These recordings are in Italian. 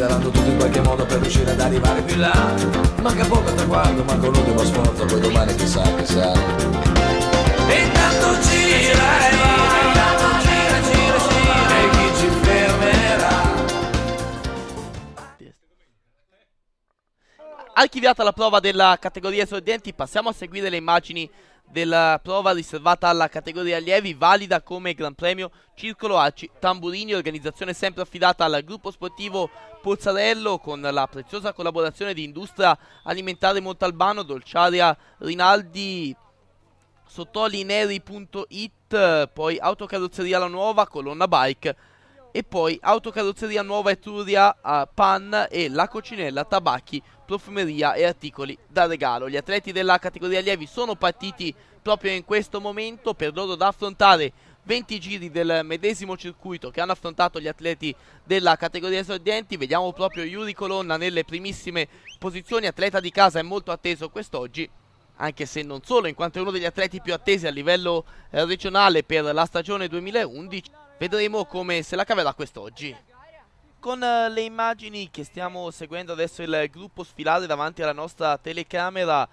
accelerando tutto in qualche modo per riuscire ad arrivare più là Manca poco a traguardo, manca un ultimo sforzo, poi domani chissà che sarà E tanto gira e va, gira, gira, gira E chi ci fermerà Archiviata la prova della categoria esordienti, passiamo a seguire le immagini della prova riservata alla categoria allievi, valida come Gran Premio Circolo Arci Tamburini, organizzazione sempre affidata al gruppo sportivo Pozzarello con la preziosa collaborazione di Industria Alimentare Montalbano, Dolciaria Rinaldi, Sottolineri.it, poi Autocarrozzeria La Nuova, Colonna Bike e poi autocarrozzeria Nuova Etruria, uh, Pan e la coccinella Tabacchi, Profumeria e articoli da regalo. Gli atleti della categoria allievi sono partiti proprio in questo momento per loro da affrontare 20 giri del medesimo circuito che hanno affrontato gli atleti della categoria esordienti. Vediamo proprio Yuri Colonna nelle primissime posizioni, atleta di casa è molto atteso quest'oggi anche se non solo, in quanto è uno degli atleti più attesi a livello eh, regionale per la stagione 2011. Vedremo come se la caverà quest'oggi. Con eh, le immagini che stiamo seguendo adesso il gruppo sfilare davanti alla nostra telecamera,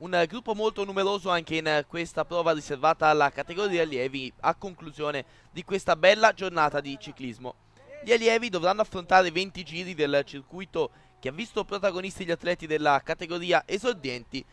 un gruppo molto numeroso anche in questa prova riservata alla categoria allievi a conclusione di questa bella giornata di ciclismo. Gli allievi dovranno affrontare 20 giri del circuito che ha visto protagonisti gli atleti della categoria esordienti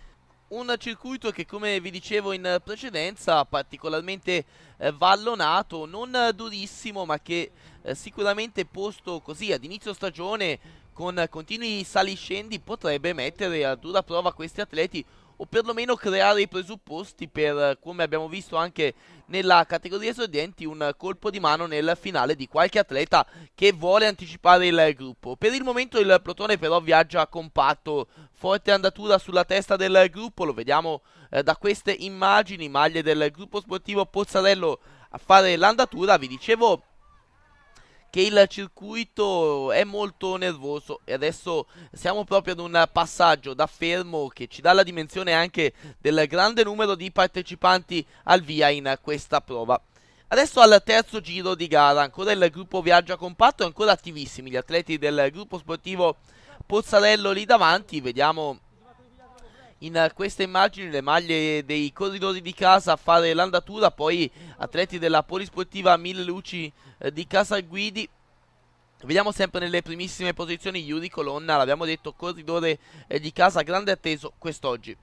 un circuito che come vi dicevo in precedenza particolarmente eh, vallonato, non durissimo ma che eh, sicuramente posto così ad inizio stagione con continui saliscendi potrebbe mettere a dura prova questi atleti o perlomeno creare i presupposti per, come abbiamo visto anche nella categoria esordienti un colpo di mano nel finale di qualche atleta che vuole anticipare il gruppo. Per il momento il plotone però viaggia compatto, forte andatura sulla testa del gruppo, lo vediamo eh, da queste immagini, maglie del gruppo sportivo Pozzarello a fare l'andatura, vi dicevo che il circuito è molto nervoso e adesso siamo proprio ad un passaggio da fermo che ci dà la dimensione anche del grande numero di partecipanti al via in questa prova. Adesso al terzo giro di gara, ancora il gruppo viaggia compatto e ancora attivissimi gli atleti del gruppo sportivo Pozzarello lì davanti, vediamo in queste immagini le maglie dei corridori di casa a fare l'andatura, poi atleti della polisportiva Mille Luci eh, di guidi Vediamo sempre nelle primissime posizioni Yuri Colonna, l'abbiamo detto, corridore eh, di casa grande atteso quest'oggi.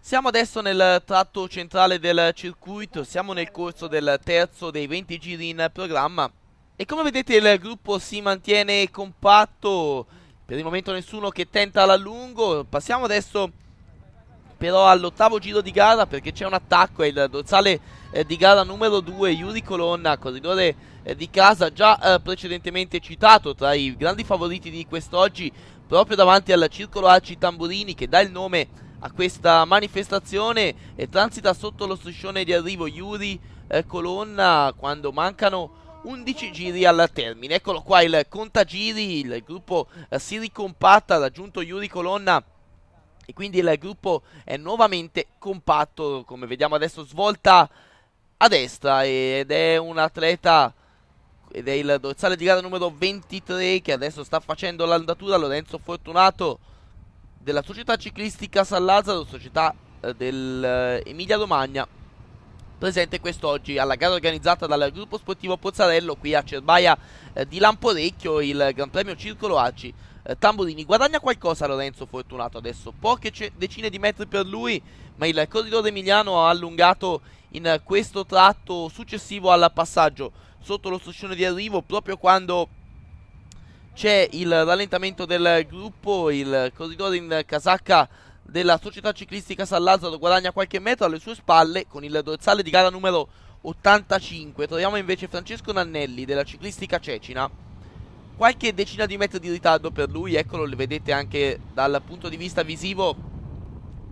Siamo adesso nel tratto centrale del circuito, siamo nel corso del terzo dei 20 giri in programma e come vedete il gruppo si mantiene compatto per il momento nessuno che tenta l'allungo. Passiamo adesso però all'ottavo giro di gara perché c'è un attacco È il dorsale eh, di gara numero 2 Yuri Colonna, corridore eh, di casa già eh, precedentemente citato tra i grandi favoriti di quest'oggi proprio davanti al circolo Arci Tamburini che dà il nome a questa manifestazione e transita sotto lo striscione di arrivo Yuri eh, Colonna quando mancano 11 giri al termine. Eccolo qua il contagiri, il gruppo eh, si ricompatta, ha raggiunto Yuri Colonna e quindi il gruppo è nuovamente compatto, come vediamo adesso svolta a destra ed è un atleta ed è il dorsale di gara numero 23 che adesso sta facendo l'andatura Lorenzo Fortunato della società ciclistica San Lazzaro, società eh, dell'Emilia eh, Romagna presente quest'oggi alla gara organizzata dal gruppo sportivo Pozzarello qui a Cerbaia eh, di Lamporecchio, il Gran Premio Circolo Arci. Eh, Tamburini guadagna qualcosa Lorenzo Fortunato adesso, poche decine di metri per lui, ma il corridore emiliano ha allungato in questo tratto successivo al passaggio sotto lo striscione di arrivo proprio quando c'è il rallentamento del gruppo, il corridore in casacca della società ciclistica San Lazzaro guadagna qualche metro alle sue spalle con il dorsale di gara numero 85. Troviamo invece Francesco Nannelli della ciclistica Cecina. Qualche decina di metri di ritardo per lui, eccolo, lo vedete anche dal punto di vista visivo.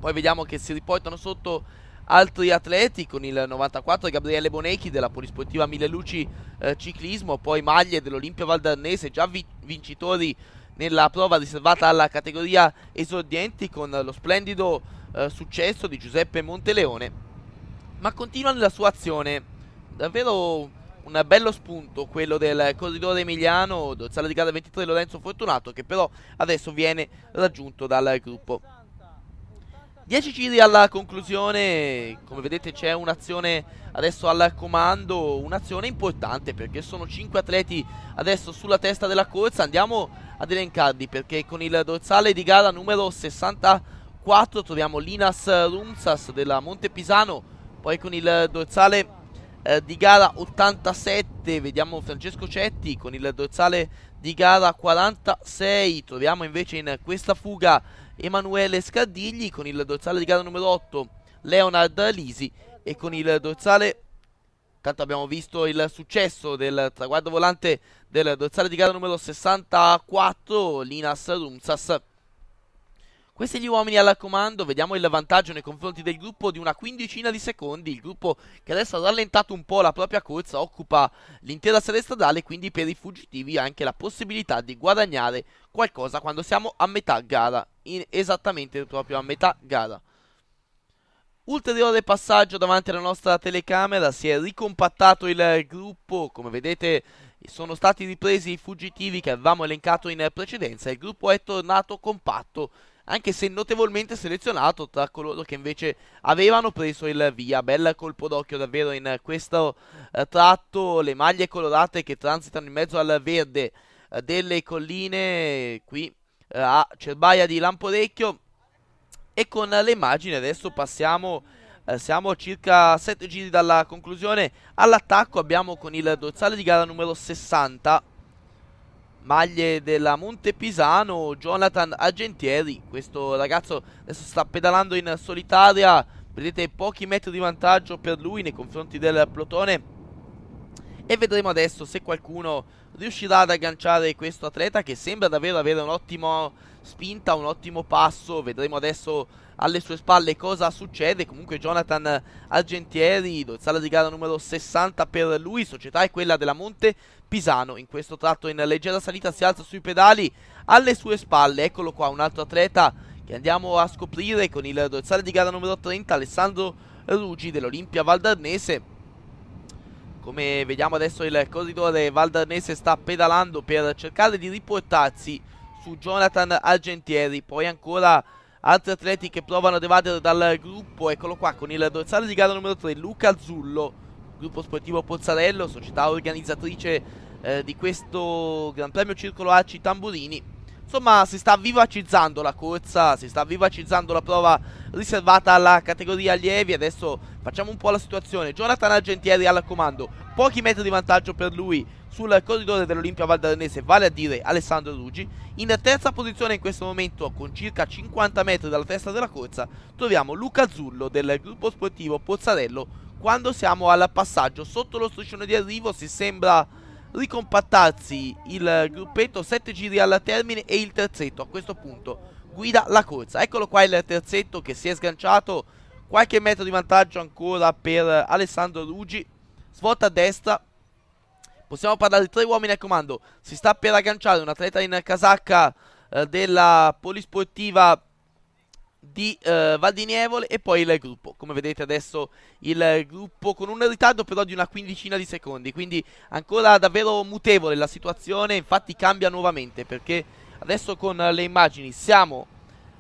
Poi vediamo che si riportano sotto altri atleti con il 94 Gabriele Bonecchi della polisportiva Mille Luci eh, Ciclismo, poi maglie dell'Olimpia Valdarnese, già vi vincitori nella prova riservata alla categoria esordienti con lo splendido eh, successo di Giuseppe Monteleone, ma continua nella sua azione. Davvero un bello spunto quello del corridore emiliano, dorsale di gara 23 Lorenzo Fortunato, che però adesso viene raggiunto dal gruppo. 10 giri alla conclusione, come vedete c'è un'azione adesso al comando, un'azione importante perché sono 5 atleti adesso sulla testa della corsa, andiamo ad elencarli perché con il dorsale di gara numero 64 troviamo Linas Rumsas della Montepisano, poi con il dorsale eh, di gara 87 vediamo Francesco Cetti, con il dorsale di gara 46 troviamo invece in questa fuga Emanuele Scadigli con il dorsale di gara numero 8 Leonard Lisi e con il dorsale Tanto abbiamo visto il successo del traguardo volante del dorsale di gara numero 64 Linas Rumsas questi gli uomini alla comando, vediamo il vantaggio nei confronti del gruppo di una quindicina di secondi, il gruppo che adesso ha rallentato un po' la propria corsa, occupa l'intera serie stradale, quindi per i fuggitivi anche la possibilità di guadagnare qualcosa quando siamo a metà gara, esattamente proprio a metà gara. Ulteriore passaggio davanti alla nostra telecamera, si è ricompattato il gruppo, come vedete sono stati ripresi i fuggitivi che avevamo elencato in precedenza, il gruppo è tornato compatto anche se notevolmente selezionato tra coloro che invece avevano preso il via. Bel colpo d'occhio davvero in questo eh, tratto, le maglie colorate che transitano in mezzo al verde eh, delle colline qui eh, a Cerbaia di Lamporecchio e con le immagini adesso passiamo eh, siamo a circa 7 giri dalla conclusione all'attacco abbiamo con il dorsale di gara numero 60 maglie della Monte Pisano, Jonathan Argentieri. Questo ragazzo adesso sta pedalando in solitaria. Vedete pochi metri di vantaggio per lui nei confronti del plotone. E vedremo adesso se qualcuno riuscirà ad agganciare questo atleta che sembra davvero avere un'ottima spinta, un ottimo passo. Vedremo adesso alle sue spalle cosa succede. Comunque Jonathan Argentieri, dorsale di gara numero 60 per lui, società è quella della Monte Pisano. In questo tratto in leggera salita si alza sui pedali alle sue spalle. Eccolo qua, un altro atleta che andiamo a scoprire con il dorsale di gara numero 30, Alessandro Ruggi dell'Olimpia Valdarnese. Come vediamo adesso il corridore valdarnese sta pedalando per cercare di riportarsi su Jonathan Argentieri, poi ancora altri atleti che provano ad evadere dal gruppo, eccolo qua, con il dorsale di gara numero 3, Luca Azzullo, gruppo sportivo Pozzarello, società organizzatrice eh, di questo Gran Premio Circolo Arci Tamburini. Insomma, si sta vivacizzando la corsa, si sta vivacizzando la prova riservata alla categoria allievi. Adesso facciamo un po' la situazione. Jonathan Argentieri al comando, pochi metri di vantaggio per lui sul corridore dell'Olimpia Valdarnese, vale a dire Alessandro Ruggi. In terza posizione in questo momento, con circa 50 metri dalla testa della corsa, troviamo Luca Zullo del gruppo sportivo Pozzarello. Quando siamo al passaggio sotto lo striscione di arrivo si sembra ricompattarsi il gruppetto, 7 giri al termine e il terzetto a questo punto guida la corsa. Eccolo qua il terzetto che si è sganciato, qualche metro di vantaggio ancora per Alessandro Ruggi. svolta a destra. Possiamo parlare di tre uomini al comando, si sta per agganciare un atleta in casacca eh, della polisportiva di eh, Valdinievole e poi il gruppo. Come vedete adesso il gruppo con un ritardo però di una quindicina di secondi, quindi ancora davvero mutevole la situazione, infatti cambia nuovamente perché Adesso con le immagini siamo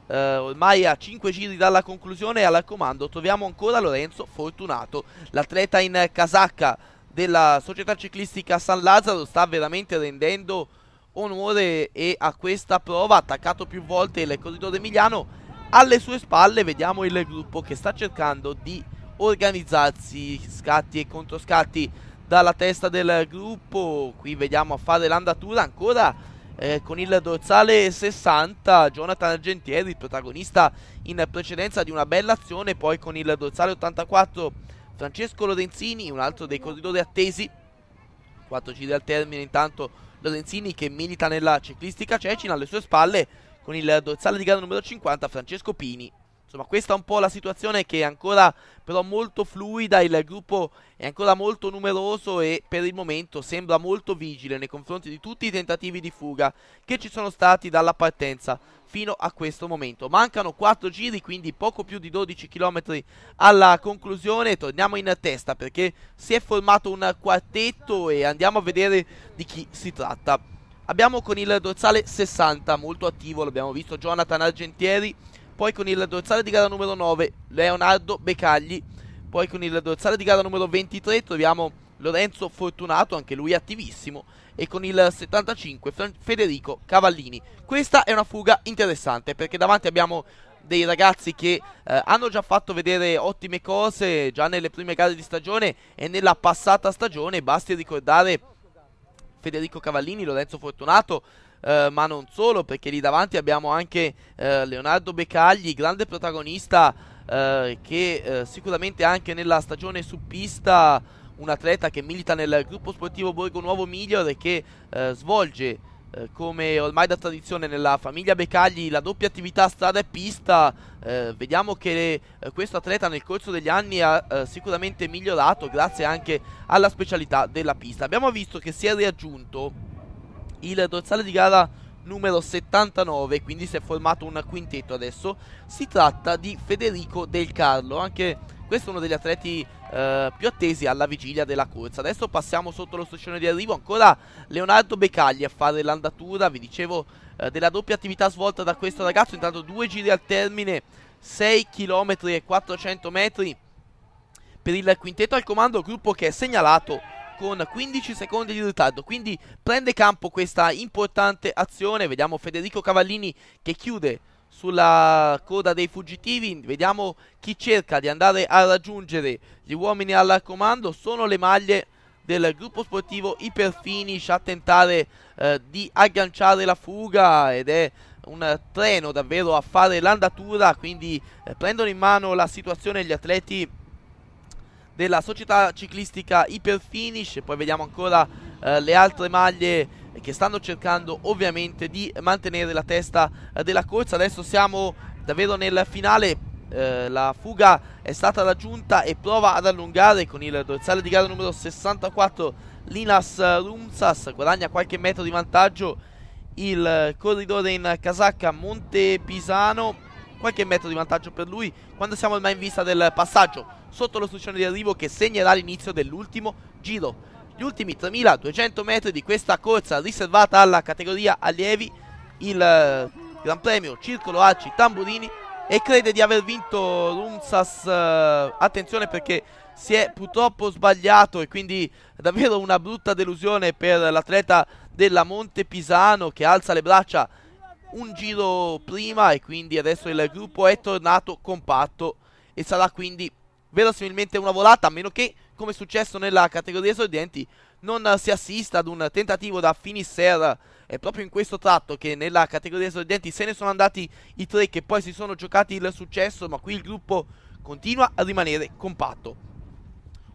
eh, ormai a 5 giri dalla conclusione e al comando troviamo ancora Lorenzo Fortunato, l'atleta in casacca della società ciclistica San Lazzaro sta veramente rendendo onore e a questa prova ha attaccato più volte il corridore Emiliano alle sue spalle vediamo il gruppo che sta cercando di organizzarsi scatti e controscatti dalla testa del gruppo qui vediamo a fare l'andatura ancora eh, con il dorsale 60 Jonathan Argentieri, il protagonista in precedenza di una bella azione, poi con il dorsale 84 Francesco Lorenzini, un altro dei corridori attesi, 4 giri al termine intanto Lorenzini che milita nella ciclistica Cecina alle sue spalle con il dorsale di gara numero 50 Francesco Pini. Insomma, questa è un po' la situazione che è ancora però molto fluida, il gruppo è ancora molto numeroso e per il momento sembra molto vigile nei confronti di tutti i tentativi di fuga che ci sono stati dalla partenza fino a questo momento. Mancano 4 giri, quindi poco più di 12 km alla conclusione, torniamo in testa perché si è formato un quartetto e andiamo a vedere di chi si tratta. Abbiamo con il dorsale 60, molto attivo, l'abbiamo visto, Jonathan Argentieri, poi con il dorsale di gara numero 9 Leonardo Becagli, poi con il dorsale di gara numero 23 troviamo Lorenzo Fortunato, anche lui attivissimo, e con il 75 Federico Cavallini. Questa è una fuga interessante perché davanti abbiamo dei ragazzi che eh, hanno già fatto vedere ottime cose già nelle prime gare di stagione e nella passata stagione, basti ricordare Federico Cavallini, Lorenzo Fortunato, eh, ma non solo, perché lì davanti abbiamo anche eh, Leonardo Beccagli, grande protagonista eh, che eh, sicuramente anche nella stagione su pista un atleta che milita nel gruppo sportivo Borgo Nuovo Miglior e che eh, svolge come ormai da tradizione nella famiglia Beccagli la doppia attività strada e pista eh, vediamo che eh, questo atleta nel corso degli anni ha eh, sicuramente migliorato grazie anche alla specialità della pista abbiamo visto che si è riaggiunto il dorsale di gara numero 79, quindi si è formato un quintetto adesso. Si tratta di Federico Del Carlo, anche questo è uno degli atleti eh, più attesi alla vigilia della corsa. Adesso passiamo sotto lo striscione di arrivo, ancora Leonardo Becagli a fare l'andatura, vi dicevo, eh, della doppia attività svolta da questo ragazzo, intanto due giri al termine, 6 km e 400 metri per il quintetto al comando, gruppo che è segnalato con 15 secondi di ritardo quindi prende campo questa importante azione vediamo Federico Cavallini che chiude sulla coda dei fuggitivi vediamo chi cerca di andare a raggiungere gli uomini al comando sono le maglie del gruppo sportivo Iperfinish a tentare eh, di agganciare la fuga ed è un treno davvero a fare l'andatura quindi eh, prendono in mano la situazione gli atleti della società ciclistica Iperfinish poi vediamo ancora eh, le altre maglie che stanno cercando ovviamente di mantenere la testa eh, della corsa adesso siamo davvero nel finale eh, la fuga è stata raggiunta e prova ad allungare con il dorsale di gara numero 64 Linas Rumsas guadagna qualche metro di vantaggio il eh, corridore in casacca Monte Pisano qualche metro di vantaggio per lui quando siamo ormai in vista del passaggio sotto lo striscione di arrivo che segnerà l'inizio dell'ultimo giro. Gli ultimi 3200 metri di questa corsa riservata alla categoria allievi, il eh, Gran Premio Circolo Arci Tamburini e crede di aver vinto Rumsas, uh, attenzione perché si è purtroppo sbagliato e quindi davvero una brutta delusione per l'atleta della Monte Pisano che alza le braccia un giro prima e quindi adesso il gruppo è tornato compatto e sarà quindi verosimilmente una volata, a meno che, come è successo nella categoria esordienti, non si assista ad un tentativo da Finisser. È proprio in questo tratto che nella categoria esordienti se ne sono andati i tre che poi si sono giocati il successo, ma qui il gruppo continua a rimanere compatto.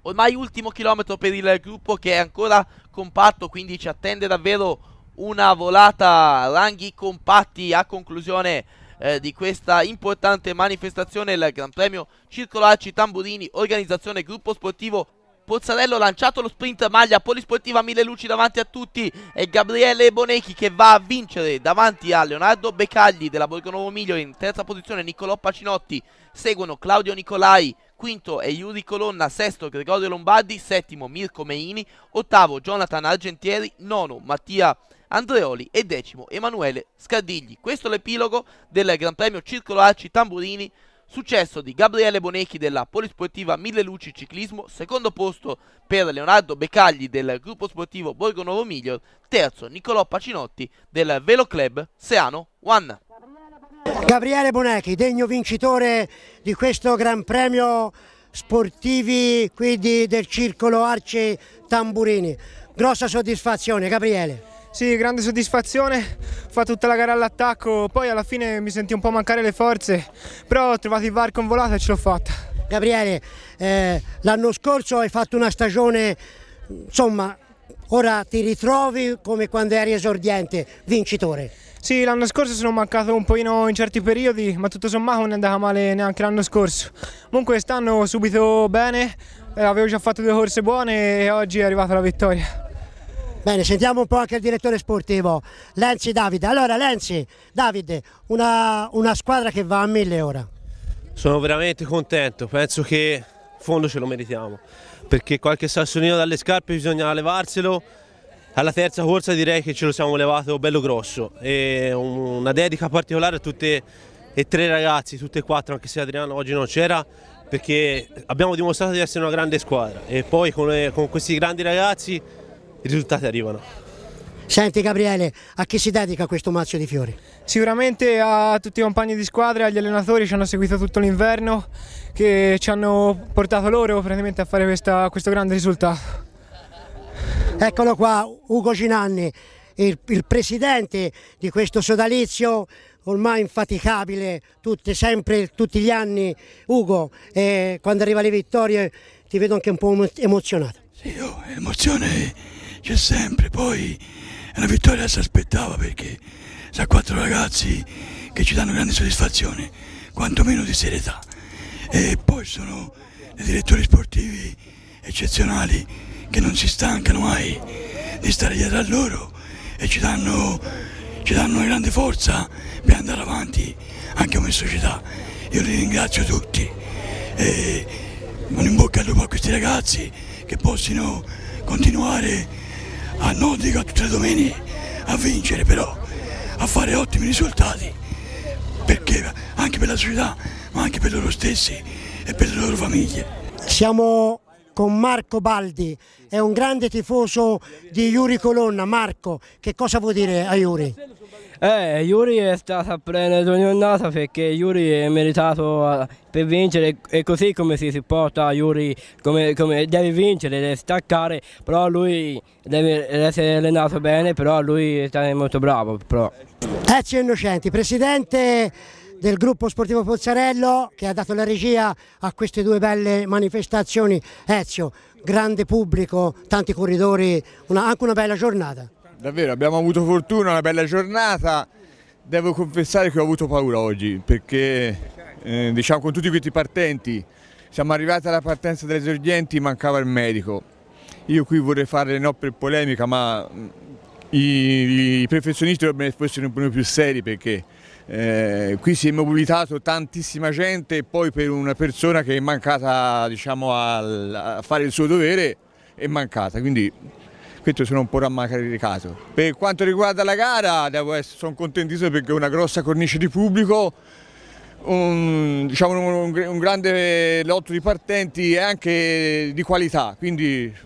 Ormai ultimo chilometro per il gruppo che è ancora compatto, quindi ci attende davvero una volata ranghi compatti a conclusione eh, di questa importante manifestazione, il Gran Premio Circolarci Tamburini, organizzazione gruppo sportivo Pozzarello lanciato lo sprint maglia polisportiva Mille Luci davanti a tutti e Gabriele Bonecchi che va a vincere davanti a Leonardo Beccagli della Borgo Nuovo Miglio in terza posizione Niccolò Pacinotti, seguono Claudio Nicolai quinto è Yuri Colonna, sesto Gregorio Lombardi, settimo Mirko Meini, ottavo Jonathan Argentieri, nono Mattia Andreoli e decimo Emanuele Scardigli. Questo è l'epilogo del Gran Premio Circolo Arci Tamburini, successo di Gabriele Bonecchi della Polisportiva Mille Luci Ciclismo, secondo posto per Leonardo Beccagli del Gruppo Sportivo Borgo Nuovo Miglior, terzo Nicolò Pacinotti del Velo Club Seano One. Gabriele Bonecchi, degno vincitore di questo Gran Premio sportivi quindi del circolo Arci Tamburini. Grossa soddisfazione, Gabriele. Sì, grande soddisfazione, fa tutta la gara all'attacco, poi alla fine mi senti un po' mancare le forze, però ho trovato il VAR con volata e ce l'ho fatta. Gabriele, eh, l'anno scorso hai fatto una stagione, insomma, ora ti ritrovi come quando eri esordiente, vincitore. Sì, l'anno scorso sono mancato un pochino in certi periodi, ma tutto sommato non è andata male neanche l'anno scorso. Comunque quest'anno subito bene, eh, avevo già fatto due corse buone e oggi è arrivata la vittoria. Bene, sentiamo un po' anche il direttore sportivo, Lenzi Davide. Allora Lenzi, Davide, una, una squadra che va a mille ora. Sono veramente contento, penso che in fondo ce lo meritiamo, perché qualche sassolino dalle scarpe bisogna levarselo, alla terza corsa direi che ce lo siamo levato bello grosso e una dedica particolare a tutte e tre ragazzi, tutte e quattro, anche se Adriano oggi non c'era, perché abbiamo dimostrato di essere una grande squadra e poi con, con questi grandi ragazzi i risultati arrivano. Senti Gabriele, a chi si dedica questo mazzo di fiori? Sicuramente a tutti i compagni di squadra, agli allenatori ci hanno seguito tutto l'inverno, che ci hanno portato loro a fare questa, questo grande risultato. Eccolo qua, Ugo Ginanni, il, il presidente di questo sodalizio ormai infaticabile, tutti, sempre, tutti gli anni. Ugo, eh, quando arriva le vittorie ti vedo anche un po' emozionato. Sì, oh, emozione c'è sempre. Poi è una vittoria si aspettava perché sa quattro ragazzi che ci danno grande soddisfazione, quantomeno di serietà. E poi sono dei direttori sportivi eccezionali che non si stancano mai di stare dietro a loro e ci danno, ci danno una grande forza per andare avanti anche come società. Io li ringrazio tutti e un in bocca al lupo a questi ragazzi che possano continuare a non dico a tutte le domeniche a vincere però, a fare ottimi risultati, perché anche per la società, ma anche per loro stessi e per le loro famiglie. Siamo con Marco Baldi, è un grande tifoso di Iuri Colonna. Marco, che cosa vuol dire a Iuri? Eh, Yuri è stata ogni ondata perché Yuri è meritato eh, per vincere e così come si supporta Yuri, come, come, deve vincere, deve staccare, però lui deve essere allenato bene, però lui è molto bravo. Però. Ezio Innocenti, presidente del gruppo sportivo Pozzarello che ha dato la regia a queste due belle manifestazioni. Ezio, grande pubblico, tanti corridori, una, anche una bella giornata. Davvero, abbiamo avuto fortuna, una bella giornata. Devo confessare che ho avuto paura oggi perché eh, diciamo con tutti questi partenti siamo arrivati alla partenza delle sorgenti, mancava il medico. Io qui vorrei fare no per polemica, ma mm, i, i professionisti dovrebbero essere un po' più seri perché eh, qui si è mobilitato tantissima gente e poi per una persona che è mancata diciamo, a, a fare il suo dovere è mancata. Quindi rispetto se non porrà mai caso. Per quanto riguarda la gara essere, sono contentissimo perché è una grossa cornice di pubblico, un, diciamo, un, un grande lotto di partenti e anche di qualità, quindi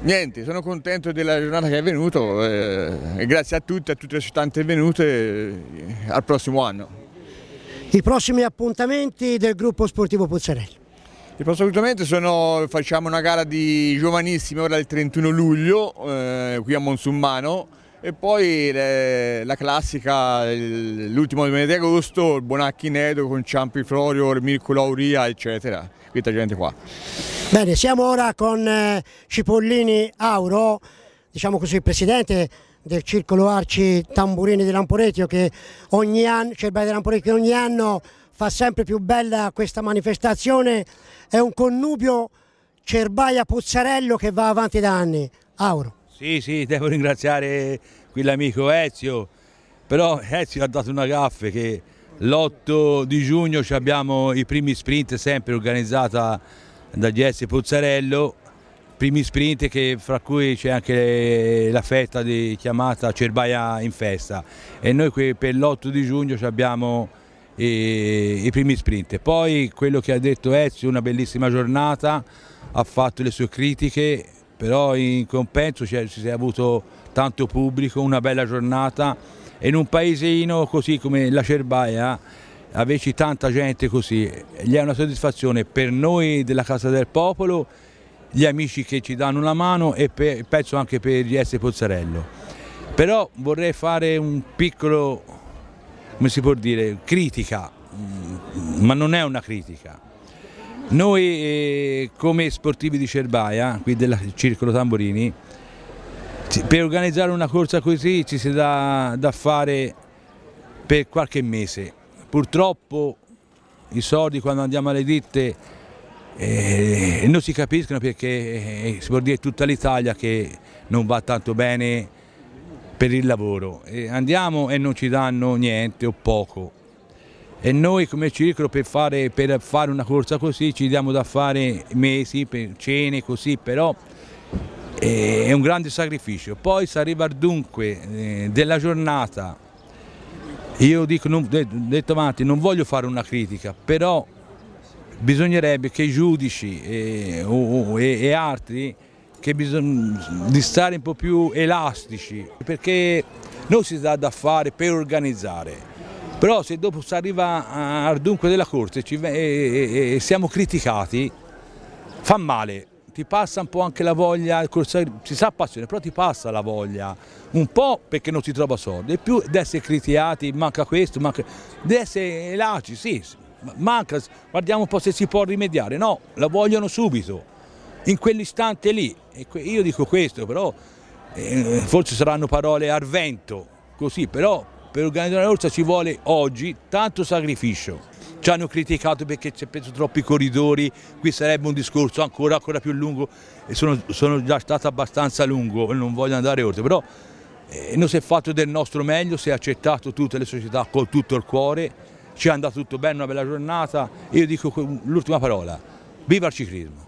Niente, sono contento della giornata che è venuta eh, e grazie a tutti, a tutte le città intervenute, eh, al prossimo anno. I prossimi appuntamenti del gruppo sportivo Pozzarelli. Assolutamente sono, facciamo una gara di giovanissimi ora il 31 luglio eh, qui a Monsummano e poi le, eh, la classica l'ultimo domenica di agosto, il Bonacchi Nedo con Ciampi Florio, Mirko Lauria eccetera, questa gente qua. Bene, siamo ora con eh, Cipollini Auro, diciamo così, il presidente del circolo Arci Tamburini di Lamporecchio cioè che ogni anno, cioè, di Lamporecchio ogni anno fa sempre più bella questa manifestazione, è un connubio Cerbaia-Pozzarello che va avanti da anni. Auro. Sì, sì, devo ringraziare qui l'amico Ezio, però Ezio ha dato una gaffe che l'8 di giugno abbiamo i primi sprint sempre organizzata da GS Pozzarello, primi sprint che, fra cui c'è anche la festa di, chiamata Cerbaia in festa e noi qui per l'8 di giugno abbiamo i primi sprint. Poi quello che ha detto Ezio, una bellissima giornata, ha fatto le sue critiche, però in compenso ci si è avuto tanto pubblico, una bella giornata e in un paesino così come la Cerbaia averci tanta gente così gli è una soddisfazione per noi della Casa del Popolo, gli amici che ci danno una mano e per, penso anche per GS Pozzarello. Però vorrei fare un piccolo come si può dire, critica, mm, ma non è una critica. Noi eh, come sportivi di Cerbaia, qui del Circolo Tamborini, per organizzare una corsa così ci si dà da fare per qualche mese. Purtroppo i soldi quando andiamo alle ditte eh, non si capiscono perché eh, si può dire tutta l'Italia che non va tanto bene per il lavoro. E andiamo e non ci danno niente o poco. E noi come circolo per fare, per fare una corsa così ci diamo da fare mesi, per cene così, però eh, è un grande sacrificio. Poi si arriva dunque eh, della giornata. Io dico, non, detto avanti, non voglio fare una critica, però bisognerebbe che i giudici e, eh, o, e, e altri che bisogna di stare un po' più elastici, perché non si dà da fare per organizzare. Però se dopo si arriva al dunque della corte e siamo criticati, fa male ti passa un po' anche la voglia, si sa passione, però ti passa la voglia, un po' perché non si trova soldi, e più di essere criticati, manca questo, manca... di essere laci, sì, manca, guardiamo un po' se si può rimediare, no, la vogliono subito in quell'istante lì. E io dico questo, però eh, forse saranno parole al vento, così, però per organizzare la corsa ci vuole oggi tanto sacrificio. Ci hanno criticato perché c'è preso troppi corridori, qui sarebbe un discorso ancora, ancora più lungo e sono, sono già stato abbastanza lungo, non voglio andare oltre, però eh, noi si è fatto del nostro meglio, si è accettato tutte le società con tutto il cuore, ci è andato tutto bene, una bella giornata. Io dico l'ultima parola, viva il ciclismo!